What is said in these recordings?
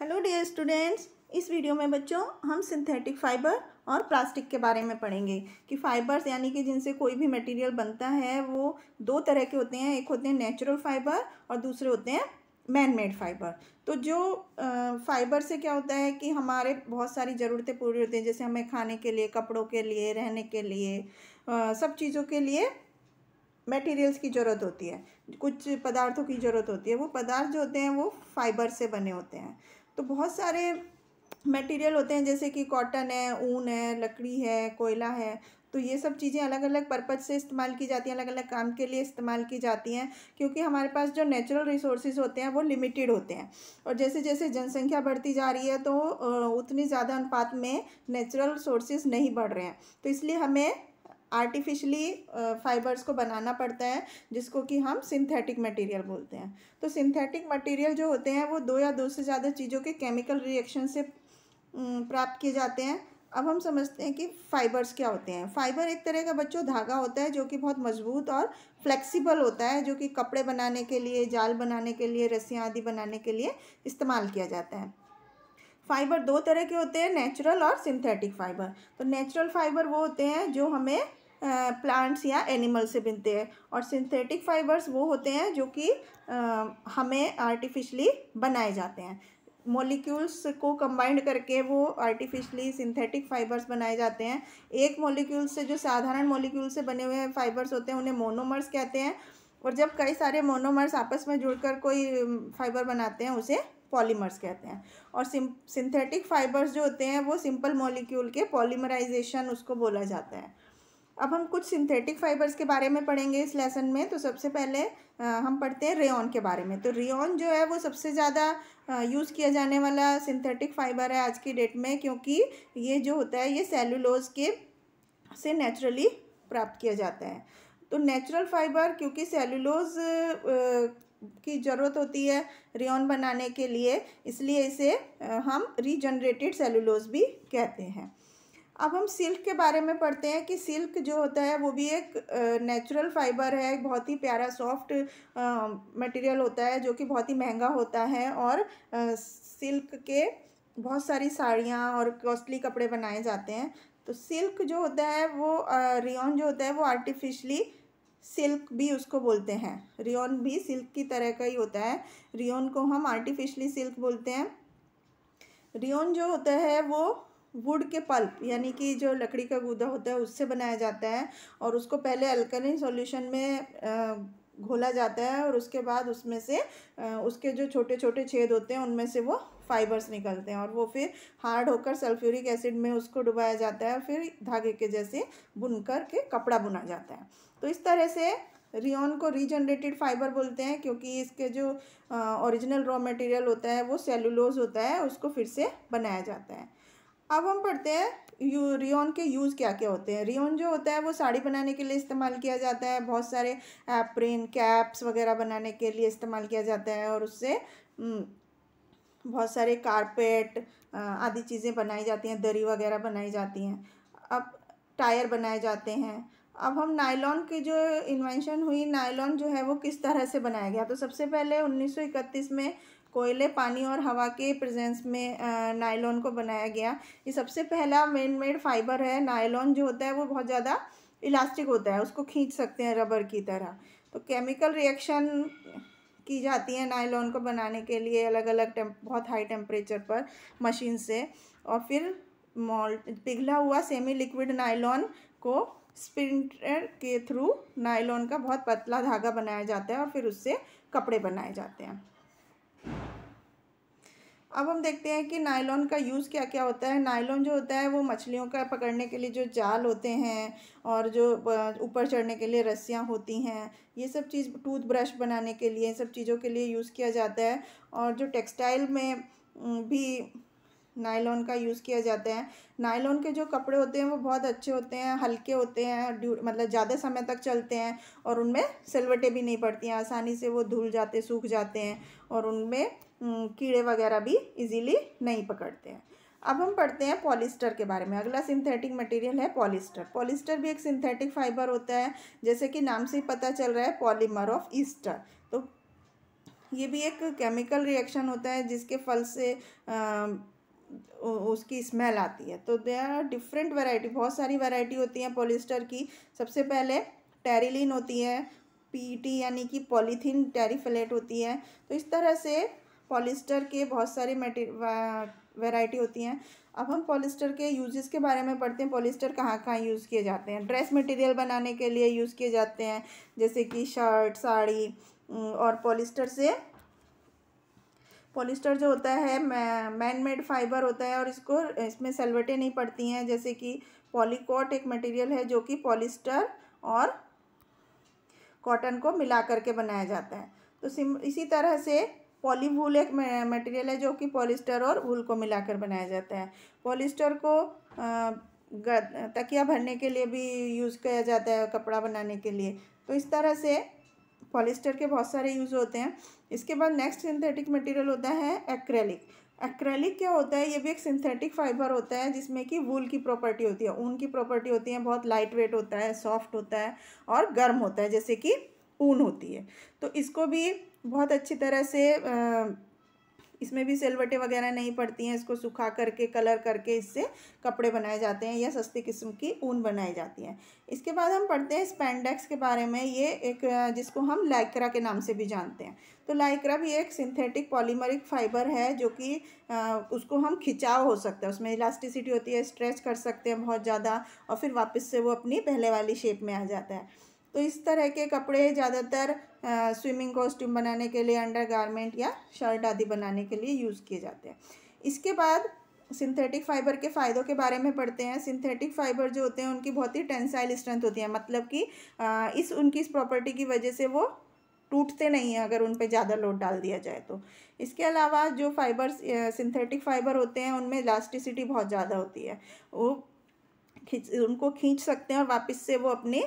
hello dear students इस video में बच्चों हम सिंथेटिक फाइबर और प्लास्टिक के बारे में पढ़ेंगे कि फाइबर्स यानी कि जिनसे कोई भी मटेरियल बनता है वो दो तरह के होते हैं एक होते हैं नेचुरल फाइबर और दूसरे होते हैं मैन मेड फाइबर तो जो फाइबर से क्या होता है कि हमारे बहुत सारी ज़रूरतें पूरी होती हैं जैसे हमें खाने के लिए कपड़ों के लिए रहने के लिए आ, सब चीज़ों के लिए मटेरियल्स की ज़रूरत होती है कुछ पदार्थों की ज़रूरत होती है वो पदार्थ जो होते हैं वो फाइबर से बने होते हैं तो बहुत सारे मटेरियल होते हैं जैसे कि कॉटन है ऊन है लकड़ी है कोयला है तो ये सब चीज़ें अलग अलग पर्पज से इस्तेमाल की जाती हैं अलग अलग काम के लिए इस्तेमाल की जाती हैं क्योंकि हमारे पास जो नेचुरल रिसोर्सेज होते हैं वो लिमिटेड होते हैं और जैसे जैसे जनसंख्या बढ़ती जा रही है तो उतनी ज़्यादा अनुपात में नेचुरल सोर्सेज नहीं बढ़ रहे हैं तो इसलिए हमें आर्टिफिशली फाइबर्स को बनाना पड़ता है जिसको कि हम सिंथेटिक मटेरियल बोलते हैं तो सिंथेटिक मटेरियल जो होते हैं वो दो या दो से ज़्यादा चीज़ों के केमिकल रिएक्शन से प्राप्त किए जाते हैं अब हम समझते हैं कि फाइबर्स क्या होते हैं फाइबर एक तरह का बच्चों धागा होता है जो कि बहुत मजबूत और फ्लेक्सिबल होता है जो कि कपड़े बनाने के लिए जाल बनाने के लिए रस्सियाँ आदि बनाने के लिए इस्तेमाल किया जाता है फाइबर दो तरह के होते हैं नेचुरल और सिंथेटिक फाइबर तो नेचुरल फाइबर वो होते हैं जो हमें प्लांट्स या एनिमल से बनते हैं और सिंथेटिक फाइबर्स वो होते हैं जो कि हमें आर्टिफिशली बनाए जाते हैं मॉलिक्यूल्स को कंबाइंड करके वो आर्टिफिशली सिंथेटिक फाइबर्स बनाए जाते हैं एक मॉलिक्यूल से जो साधारण मॉलिक्यूल से बने हुए फाइबर्स होते हैं उन्हें मोनोमर्स कहते हैं और जब कई सारे मोनोमर्स आपस में जुड़कर कोई फाइबर बनाते हैं उसे पॉलीमर्स कहते हैं और सिंथेटिक फाइबर्स जो होते हैं वो सिंपल मॉलिक्यूल के पॉलीमराइजेशन उसको बोला जाता है अब हम कुछ सिंथेटिक फाइबर्स के बारे में पढ़ेंगे इस लेसन में तो सबसे पहले हम पढ़ते हैं रेन के बारे में तो रेन जो है वो सबसे ज़्यादा यूज़ किया जाने वाला सिंथेटिक फाइबर है आज की डेट में क्योंकि ये जो होता है ये सेलुलोज के से नेचुरली प्राप्त किया जाता है तो नेचुरल फाइबर क्योंकि सेलुलोज की ज़रूरत होती है रेन बनाने के लिए इसलिए इसे हम रीजनरेटेड सेलुलोज भी कहते हैं अब हम सिल्क के बारे में पढ़ते हैं कि सिल्क जो होता है वो भी एक नेचुरल फाइबर है एक बहुत ही प्यारा सॉफ्ट मटेरियल होता है जो कि बहुत ही महंगा होता है और आ, सिल्क के बहुत सारी साड़ियाँ और कॉस्टली कपड़े बनाए जाते हैं तो सिल्क जो होता है वो आ, जो होता है वो आर्टिफिशली सिल्क भी उसको बोलते हैं रियोन भी सिल्क की तरह का ही होता है रियोन को हम आर्टिफिशली सिल्क बोलते हैं रियोन जो होता है वो वुड के पल्प यानी कि जो लकड़ी का गूदा होता है उससे बनाया जाता है और उसको पहले अल्कलिन सॉल्यूशन में घोला जाता है और उसके बाद उसमें से उसके जो छोटे छोटे छेद होते हैं उनमें से वो फाइबर्स निकलते हैं और वो फिर हार्ड होकर सल्फ्यूरिक एसिड में उसको डुबाया जाता है फिर धागे के जैसे बुन कर के कपड़ा बुना जाता है तो इस तरह से रियोन को रीजनरेटेड फाइबर बोलते हैं क्योंकि इसके जो ओरिजिनल रॉ मटेरियल होता है वो सेलुलोज होता है उसको फिर से बनाया जाता है अब हम पढ़ते हैं यू रियोन के यूज़ क्या क्या होते हैं रियोन जो होता है वो साड़ी बनाने के लिए इस्तेमाल किया जाता है बहुत सारे एप्रिन कैप्स वगैरह बनाने के लिए इस्तेमाल किया जाता है और उससे बहुत सारे कारपेट आदि चीज़ें बनाई जाती हैं दरी वगैरह बनाई जाती हैं अब टायर बनाए जाते हैं अब हम नायलॉन की जो इन्वेंशन हुई नायलॉन जो है वो किस तरह से बनाया गया तो सबसे पहले उन्नीस में कोयले पानी और हवा के प्रेजेंस में नायलॉन को बनाया गया ये सबसे पहला मेन मेड फाइबर है नायलॉन जो होता है वो बहुत ज़्यादा इलास्टिक होता है उसको खींच सकते हैं रबर की तरह तो केमिकल रिएक्शन की जाती है नायलॉन को बनाने के लिए अलग अलग बहुत हाई टेम्परेचर पर मशीन से और फिर मॉल्ट पिघला हुआ सेमी लिक्विड नायलॉन को स्प्रिंटर के थ्रू नायलॉन का बहुत पतला धागा बनाया जाता है और फिर उससे कपड़े बनाए जाते हैं अब हम देखते हैं कि नायलॉन का यूज़ क्या क्या होता है नायलॉन जो होता है वो मछलियों का पकड़ने के लिए जो जाल होते हैं और जो ऊपर चढ़ने के लिए रस्सियाँ होती हैं ये सब चीज़ टूथब्रश बनाने के लिए सब चीज़ों के लिए यूज़ किया जाता है और जो टेक्सटाइल में भी नायलॉन का यूज़ किया जाता है नायलॉन के जो कपड़े होते हैं वो बहुत अच्छे होते हैं हल्के होते हैं मतलब ज़्यादा समय तक चलते हैं और उनमें सिलवटें भी नहीं पड़ती हैं आसानी से वो धुल जाते सूख जाते हैं और उनमें कीड़े वगैरह भी इजीली नहीं पकड़ते हैं अब हम पढ़ते हैं पॉलिस्टर के बारे में अगला सिंथेटिक मटेरियल है पॉलिस्टर पॉलिस्टर भी एक सिंथेटिक फाइबर होता है जैसे कि नाम से ही पता चल रहा है पॉलीमर ऑफ ईस्टर तो ये भी एक केमिकल रिएक्शन होता है जिसके फल से आ, उसकी स्मेल आती है तो देर आर डिफरेंट वैरायटी बहुत सारी वैरायटी होती हैं पॉलिस्टर की सबसे पहले टेरिलिन होती है पीटी e यानी कि पॉलीथीन टेरिफिलेट होती है तो इस तरह से पॉलिस्टर के बहुत सारी मेटी वैरायटी होती हैं अब हम पॉलिस्टर के यूजेस के बारे में पढ़ते हैं पॉलिस्टर कहाँ कहाँ यूज़ किए जाते हैं ड्रेस मटेरियल बनाने के लिए यूज़ किए जाते हैं जैसे कि शर्ट साड़ी और पॉलिस्टर से पॉलिस्टर जो होता है मैन मेड फाइबर होता है और इसको इसमें सलवटें नहीं पड़ती हैं जैसे कि पॉलीकॉट एक मटेरियल है जो कि पॉलिस्टर और कॉटन को मिला करके बनाया जाता है तो इसी तरह से पॉलीवूल एक मटेरियल है जो कि पॉलिस्टर और वूल को मिलाकर बनाया जाता है पॉलिस्टर को तकिया भरने के लिए भी यूज़ किया जाता है कपड़ा बनाने के लिए तो इस तरह से पॉलिस्टर के बहुत सारे यूज़ होते हैं इसके बाद नेक्स्ट सिंथेटिक मटेरियल होता है एक्रेलिक एक्रेलिक क्या होता है ये भी एक सिंथेटिक फाइबर होता है जिसमें कि वूल की प्रॉपर्टी होती है ऊन की प्रॉपर्टी होती है बहुत लाइट वेट होता है सॉफ्ट होता है और गर्म होता है जैसे कि ऊन होती है तो इसको भी बहुत अच्छी तरह से आ, इसमें भी सिलवटें वगैरह नहीं पड़ती हैं इसको सुखा करके कलर करके इससे कपड़े बनाए जाते हैं या सस्ती किस्म की ऊन बनाई जाती है इसके बाद हम पढ़ते हैं स्पेंडेक्स के बारे में ये एक जिसको हम लाइक्रा के नाम से भी जानते हैं तो लाइक्रा भी एक सिंथेटिक पॉलीमरिक फाइबर है जो कि उसको हम खिंचाव हो सकता है उसमें इलास्टिसिटी होती है स्ट्रेच कर सकते हैं बहुत ज़्यादा और फिर वापस से वो अपनी पहले वाली शेप में आ जाता है तो इस तरह के कपड़े ज़्यादातर स्विमिंग कॉस्ट्यूम बनाने के लिए अंडर गारमेंट या शर्ट आदि बनाने के लिए यूज़ किए जाते हैं इसके बाद सिंथेटिक फाइबर के फ़ायदों के बारे में पढ़ते हैं सिंथेटिक फाइबर जो होते हैं उनकी बहुत ही टेंसाइल स्ट्रेंथ होती है मतलब कि इस उनकी इस प्रॉपर्टी की वजह से वो टूटते नहीं हैं अगर उन पर ज़्यादा लोड डाल दिया जाए तो इसके अलावा जो फाइबर्स सिंथेटिक फाइबर होते हैं उनमें इलास्टिसिटी बहुत ज़्यादा होती है वो खींच उनको खींच सकते हैं और वापस से वो अपने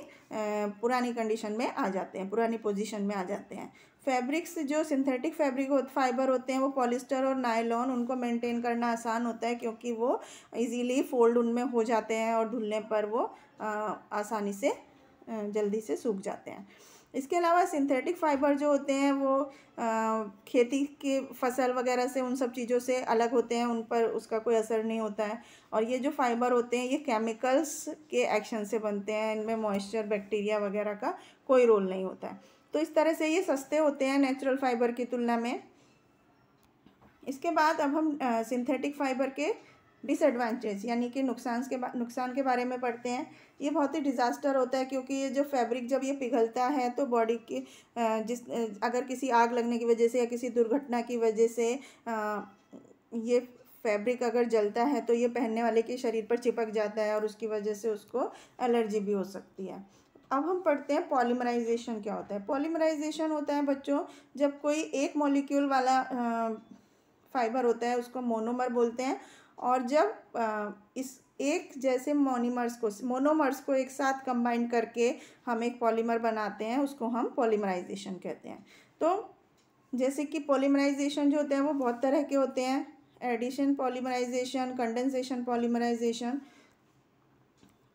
पुरानी कंडीशन में आ जाते हैं पुरानी पोजीशन में आ जाते हैं फैब्रिक्स जो सिंथेटिक फैब्रिक हो, फाइबर होते हैं वो पॉलिस्टर और नायलॉन उनको मेंटेन करना आसान होता है क्योंकि वो इजीली फोल्ड उनमें हो जाते हैं और धुलने पर वो आ, आसानी से जल्दी से सूख जाते हैं इसके अलावा सिंथेटिक फाइबर जो होते हैं वो आ, खेती के फसल वगैरह से उन सब चीज़ों से अलग होते हैं उन पर उसका कोई असर नहीं होता है और ये जो फाइबर होते हैं ये केमिकल्स के एक्शन से बनते हैं इनमें मॉइस्चर बैक्टीरिया वगैरह का कोई रोल नहीं होता है तो इस तरह से ये सस्ते होते हैं नेचुरल फाइबर की तुलना में इसके बाद अब हम सिंथेटिक फाइबर के डिसएडवांटेज यानी कि नुकसान के नुकसान के बारे में पढ़ते हैं ये बहुत ही डिज़ास्टर होता है क्योंकि ये जो फैब्रिक जब ये पिघलता है तो बॉडी के जिस अगर किसी आग लगने की वजह से या किसी दुर्घटना की वजह से ये फैब्रिक अगर जलता है तो ये पहनने वाले के शरीर पर चिपक जाता है और उसकी वजह से उसको एलर्जी भी हो सकती है अब हम पढ़ते हैं पॉलीमराइजेशन क्या होता है पॉलीमराइजेशन होता है बच्चों जब कोई एक मॉलिक्यूल वाला फाइबर होता है उसको मोनोमर बोलते हैं और जब इस एक जैसे मोनीमर्स को मोनोमर्स को एक साथ कंबाइन करके हम एक पॉलीमर बनाते हैं उसको हम पॉलीमराइजेशन कहते हैं तो जैसे कि पॉलीमराइजेशन जो होते हैं वो बहुत तरह के होते हैं एडिशन पॉलीमराइजेशन कंडेंसेशन पॉलीमराइजेशन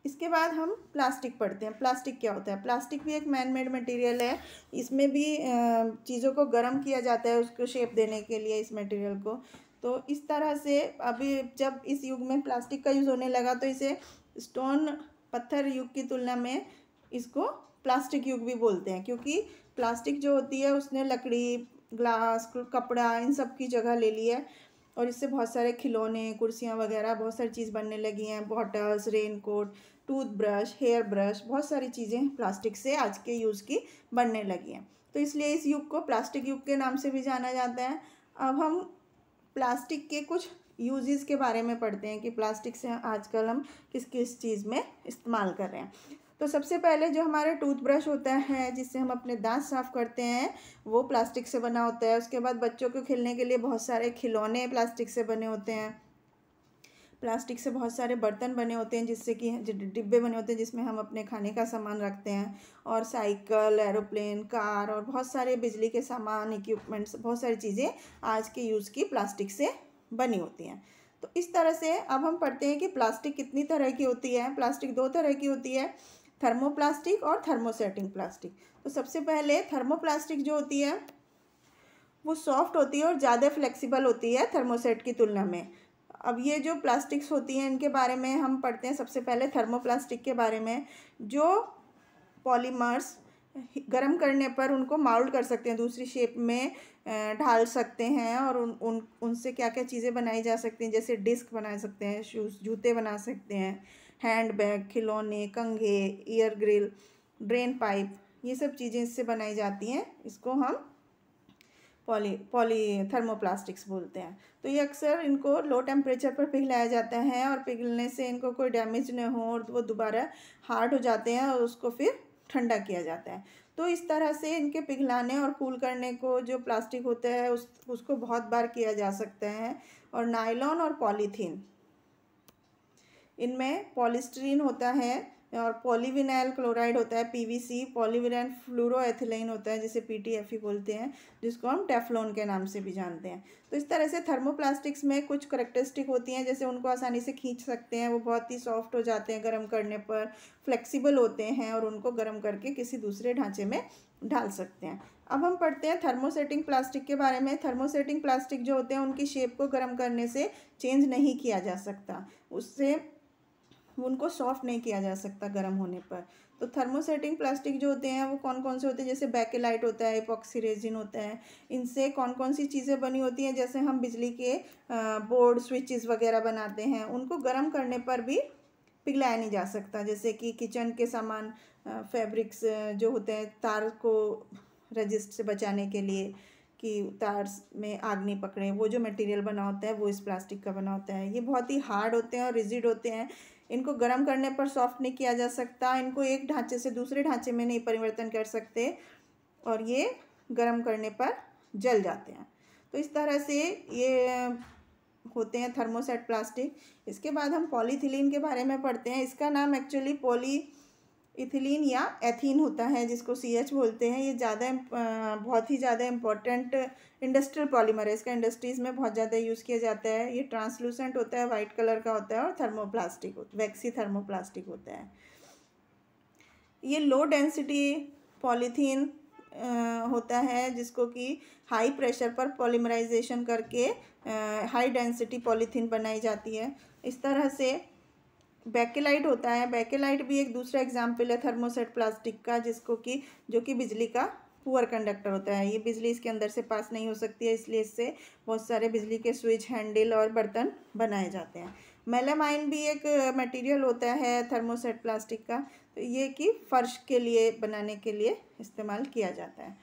इसके बाद हम प्लास्टिक पढ़ते हैं प्लास्टिक क्या होता है प्लास्टिक भी एक मैन मेड मटेरियल है इसमें भी चीज़ों को गर्म किया जाता है उसको शेप देने के लिए इस मटेरियल को तो इस तरह से अभी जब इस युग में प्लास्टिक का यूज़ होने लगा तो इसे स्टोन पत्थर युग की तुलना में इसको प्लास्टिक युग भी बोलते हैं क्योंकि प्लास्टिक जो होती है उसने लकड़ी ग्लास कपड़ा इन सब की जगह ले ली है और इससे बहुत सारे खिलौने कुर्सियाँ वगैरह बहुत सारी चीज़ बनने लगी हैं bottles raincoat toothbrush hair brush बहुत सारी चीज़ें प्लास्टिक से आज के यूज़ की बनने लगी हैं तो इसलिए इस युग को प्लास्टिक युग के नाम से भी जाना जाता है अब हम प्लास्टिक के कुछ यूजेस के बारे में पढ़ते हैं कि प्लास्टिक से आजकल हम किस किस चीज़ में इस्तेमाल कर रहे हैं तो सबसे पहले जो हमारा टूथब्रश होता है जिससे हम अपने दांत साफ़ करते हैं वो प्लास्टिक से बना होता है उसके बाद बच्चों को खेलने के लिए बहुत सारे खिलौने प्लास्टिक से बने होते हैं प्लास्टिक से बहुत सारे बर्तन बने होते हैं जिससे कि डिब्बे बने होते हैं जिसमें हम अपने खाने का सामान रखते हैं और साइकिल एरोप्लेन कार और बहुत सारे बिजली के सामान इक्विपमेंट्स बहुत सारी चीज़ें आज के यूज़ की प्लास्टिक से बनी होती हैं तो इस तरह से अब हम पढ़ते हैं कि प्लास्टिक कितनी तरह की होती है प्लास्टिक दो तरह की होती है थर्मोप्लास्टिक और थर्मोसेटिंग प्लास्टिक तो सबसे पहले थर्मोप्लास्टिक जो होती है वो सॉफ्ट होती है और ज़्यादा फ्लेक्सिबल होती है थर्मोसेट की तुलना में अब ये जो प्लास्टिक्स होती हैं इनके बारे में हम पढ़ते हैं सबसे पहले थर्मोप्लास्टिक के बारे में जो पॉलीमर्स गर्म करने पर उनको माउल्ड कर सकते हैं दूसरी शेप में ढाल सकते हैं और उन उन उनसे क्या क्या चीज़ें बनाई जा सकती हैं जैसे डिस्क बना सकते हैं शूज़ जूते बना सकते हैं हैंड बैग खिलौने कंघे ईयर ग्रिल ड्रेन पाइप ये सब चीज़ें इससे बनाई जाती हैं इसको हम पॉली पॉली थर्मोप्लास्टिक्स बोलते हैं तो ये अक्सर इनको लो टेम्परेचर पर पिघलाया जाता है और पिघलने से इनको कोई डैमेज नहीं हो और वो दोबारा हार्ड हो जाते हैं और उसको फिर ठंडा किया जाता है तो इस तरह से इनके पिघलाने और कूल करने को जो प्लास्टिक होता है उस उसको बहुत बार किया जा सकता है और नायलॉन और पॉलीथीन इनमें पॉलिस्ट्रीन होता है और पॉलीविनाइल क्लोराइड होता है पीवीसी पॉलीविनाइल फ्लोरोएथिलीन होता है जिसे ही e बोलते हैं जिसको हम टेफ्लोन के नाम से भी जानते हैं तो इस तरह से थर्मोप्लास्टिक्स में कुछ करेक्टरिस्टिक होती हैं जैसे उनको आसानी से खींच सकते हैं वो बहुत ही सॉफ्ट हो जाते हैं गर्म करने पर फ्लेक्सीबल होते हैं और उनको गर्म करके किसी दूसरे ढांचे में ढाल सकते हैं अब हम पढ़ते हैं थर्मोसेटिंग प्लास्टिक के बारे में थर्मोसेटिंग प्लास्टिक जो होते हैं उनकी शेप को गर्म करने से चेंज नहीं किया जा सकता उससे उनको सॉफ्ट नहीं किया जा सकता गर्म होने पर तो थर्मोसेटिंग प्लास्टिक जो होते हैं वो कौन कौन से होते हैं जैसे बैकेलाइट होता है इपॉक्सी रेजिन होता है इनसे कौन कौन सी चीज़ें बनी होती हैं जैसे हम बिजली के बोर्ड स्विचेस वगैरह बनाते हैं उनको गर्म करने पर भी पिघलाया नहीं जा सकता जैसे कि किचन के सामान फैब्रिक्स जो होते हैं तार को रजिस्ट से बचाने के लिए कि तार में आग नहीं पकड़े वो जो मटेरियल बना होता है वो इस प्लास्टिक का बना होता है ये बहुत ही हार्ड होते हैं और रिजिड होते हैं इनको गर्म करने पर सॉफ्ट नहीं किया जा सकता इनको एक ढांचे से दूसरे ढांचे में नहीं परिवर्तन कर सकते और ये गर्म करने पर जल जाते हैं तो इस तरह से ये होते हैं थर्मोसेट प्लास्टिक इसके बाद हम पॉलीथिलीन के बारे में पढ़ते हैं इसका नाम एक्चुअली पॉली इथिलीन या एथीन होता है जिसको सी एच बोलते हैं ये ज़्यादा बहुत ही ज़्यादा इम्पॉर्टेंट इंडस्ट्रियल पॉलीमर है इसका इंडस्ट्रीज़ में बहुत ज़्यादा यूज़ किया जाता है ये ट्रांसलूसेंट होता है वाइट कलर का होता है और थर्मोप्लास्टिक वैक्सी थर्मोप्लास्टिक होता है ये लो डेंसिटी पॉलीथीन होता है जिसको कि हाई प्रेशर पर पॉलीमराइजेशन करके हाई डेंसिटी पॉलीथीन बनाई जाती है इस तरह से बैकेलाइट होता है बैकेलाइट भी एक दूसरा एग्जाम्पल है थर्मोसेट प्लास्टिक का जिसको कि जो कि बिजली का पुअर कंडक्टर होता है ये बिजली इसके अंदर से पास नहीं हो सकती है इसलिए इससे बहुत सारे बिजली के स्विच हैंडल और बर्तन बनाए जाते हैं मेलामाइन भी एक मटेरियल होता है थर्मोसेट प्लास्टिक का तो ये कि फ़र्श के लिए बनाने के लिए इस्तेमाल किया जाता है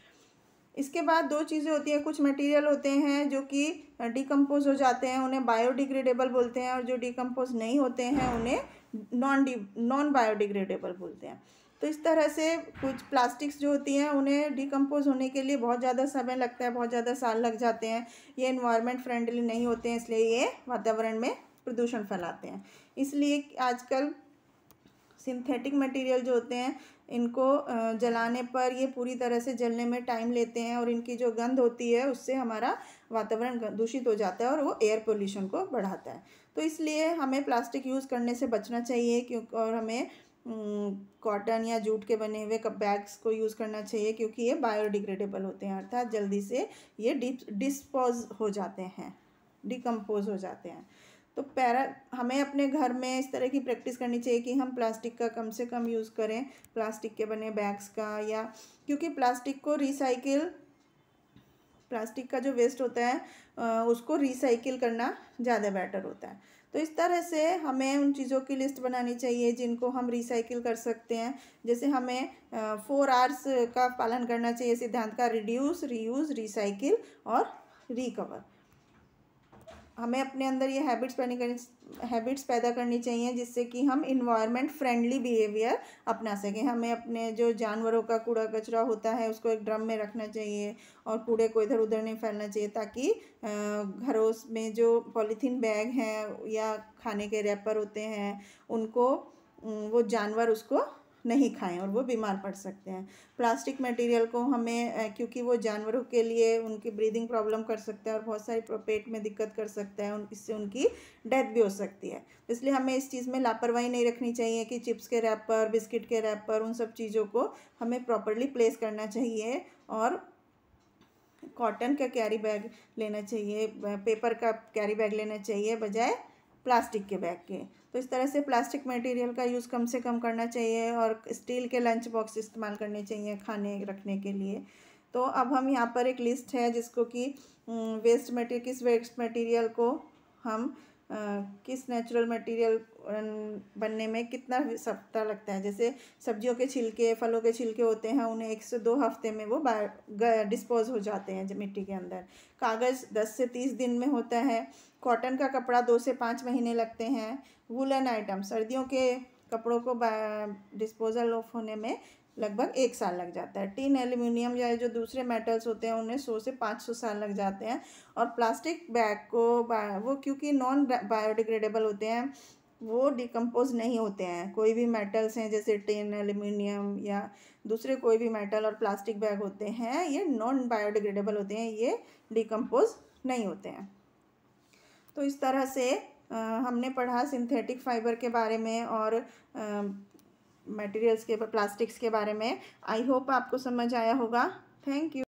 इसके बाद दो चीज़ें होती हैं कुछ मटेरियल होते हैं जो कि डिकम्पोज हो जाते हैं उन्हें बायोडिग्रेडेबल बोलते हैं और जो डिकम्पोज नहीं होते हैं उन्हें नॉन डी नॉन बायोडिग्रेडेबल बोलते हैं तो इस तरह से कुछ प्लास्टिक्स जो होती हैं उन्हें डिकम्पोज होने के लिए बहुत ज़्यादा समय लगता है बहुत ज़्यादा साल लग जाते हैं ये इन्वायरमेंट फ्रेंडली नहीं होते हैं इसलिए ये वातावरण में प्रदूषण फैलाते हैं इसलिए आजकल सिंथेटिक मटेरियल जो होते हैं इनको जलाने पर ये पूरी तरह से जलने में टाइम लेते हैं और इनकी जो गंध होती है उससे हमारा वातावरण दूषित हो जाता है और वो एयर पोल्यूशन को बढ़ाता है तो इसलिए हमें प्लास्टिक यूज़ करने से बचना चाहिए क्योंकि और हमें कॉटन या जूट के बने हुए कप बैग्स को यूज़ करना चाहिए क्योंकि ये बायोडिग्रेडेबल होते हैं अर्थात जल्दी से ये डिस्पोज हो जाते हैं डिकम्पोज हो जाते हैं तो पैरा हमें अपने घर में इस तरह की प्रैक्टिस करनी चाहिए कि हम प्लास्टिक का कम से कम यूज़ करें प्लास्टिक के बने बैग्स का या क्योंकि प्लास्टिक को रिसाइकिल प्लास्टिक का जो वेस्ट होता है उसको रिसाइकिल करना ज़्यादा बेटर होता है तो इस तरह से हमें उन चीज़ों की लिस्ट बनानी चाहिए जिनको हम रिसाइकिल कर सकते हैं जैसे हमें फोर आवर्स का पालन करना चाहिए सिद्धांत का रिड्यूस रीयूज़ रिसाइकिल और रिकवर हमें अपने अंदर ये हैबिट्स पैदा करनी हैबिट्स पैदा करनी चाहिए जिससे कि हम इन्वायरमेंट फ्रेंडली बिहेवियर अपना सकें हमें अपने जो जानवरों का कूड़ा कचरा होता है उसको एक ड्रम में रखना चाहिए और कूड़े को इधर उधर नहीं फैलना चाहिए ताकि घरों में जो पॉलीथीन बैग हैं या खाने के रैपर होते हैं उनको वो जानवर उसको नहीं खाएं और वो बीमार पड़ सकते हैं प्लास्टिक मटेरियल को हमें क्योंकि वो जानवरों के लिए उनकी ब्रीदिंग प्रॉब्लम कर सकता है और बहुत सारी पेट में दिक्कत कर सकता है इससे उनकी डेथ भी हो सकती है इसलिए हमें इस चीज़ में लापरवाही नहीं रखनी चाहिए कि चिप्स के रैपर बिस्किट के रैपर उन सब चीज़ों को हमें प्रॉपरली प्लेस करना चाहिए और कॉटन का कैरी बैग लेना चाहिए पेपर का कैरी बैग लेना चाहिए बजाय प्लास्टिक के बैग के तो इस तरह से प्लास्टिक मटेरियल का यूज़ कम से कम करना चाहिए और स्टील के लंच बॉक्स इस्तेमाल करने चाहिए खाने रखने के लिए तो अब हम यहाँ पर एक लिस्ट है जिसको कि वेस्ट मटेरियल किस वेस्ट मटेरियल को हम आ, किस नेचुरल मटेरियल बनने में कितना सप्ताह लगता है जैसे सब्जियों के छिलके फलों के छिलके होते हैं उन्हें एक से दो हफ्ते में वो डिस्पोज हो जाते हैं मिट्टी के अंदर कागज़ दस से तीस दिन में होता है कॉटन का कपड़ा दो से पाँच महीने लगते हैं वुलन आइटम सर्दियों के कपड़ों को डिस्पोजल ऑफ होने में लगभग एक साल लग जाता है टीन एल्यूमिनियम या जो दूसरे मेटल्स होते हैं उन्हें सौ से पाँच सौ साल लग जाते हैं और प्लास्टिक बैग को वो क्योंकि नॉन बायोडिग्रेडेबल होते हैं वो डिकम्पोज नहीं होते हैं कोई भी मेटल्स हैं जैसे टिन एल्यूमिनियम या दूसरे कोई भी मेटल और प्लास्टिक बैग होते हैं ये नॉन बायोडिग्रेडेबल होते हैं ये डिकम्पोज नहीं होते हैं तो इस तरह से हमने पढ़ा सिंथेटिक फाइबर के बारे में और मटेरियल्स के प्लास्टिक्स के बारे में आई होप आपको समझ आया होगा थैंक यू